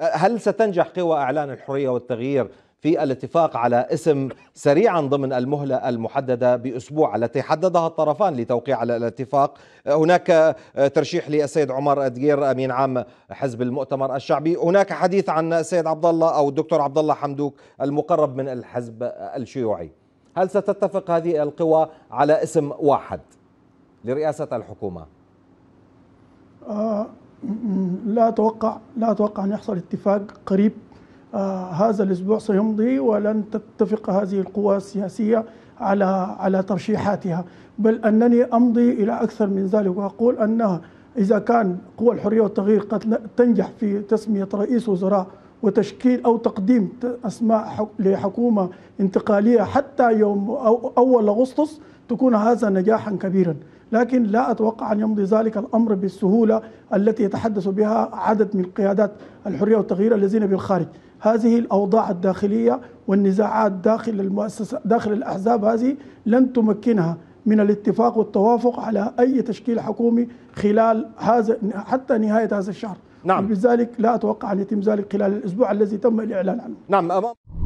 هل ستنجح قوى أعلان الحرية والتغيير في الاتفاق على اسم سريعا ضمن المهلة المحددة بأسبوع التي حددها الطرفان لتوقيع على الاتفاق هناك ترشيح للسيد عمر ادغير أمين عام حزب المؤتمر الشعبي هناك حديث عن السيد عبد الله أو الدكتور عبد الله حمدوك المقرب من الحزب الشيوعي هل ستتفق هذه القوى على اسم واحد لرئاسة الحكومة؟ لا أتوقع لا أتوقع أن يحصل اتفاق قريب آه هذا الأسبوع سيمضي ولن تتفق هذه القوى السياسية على على ترشيحاتها بل أنني أمضي إلى أكثر من ذلك وأقول أنها إذا كان قوى الحرية والتغيير قد تنجح في تسمية رئيس وزراء وتشكيل أو تقديم أسماء لحكومة انتقالية حتى يوم أو أول أغسطس تكون هذا نجاحا كبيرا لكن لا أتوقع أن يمضي ذلك الأمر بالسهولة التي يتحدث بها عدد من قيادات الحرية والتغيير الذين بالخارج هذه الأوضاع الداخلية والنزاعات داخل المؤسسة داخل الأحزاب هذه لن تمكنها من الاتفاق والتوافق على أي تشكيل حكومي خلال هذا حتى نهاية هذا الشهر نعم. لذلك لا أتوقع أن يتم ذلك خلال الأسبوع الذي تم الإعلان عنه نعم أمام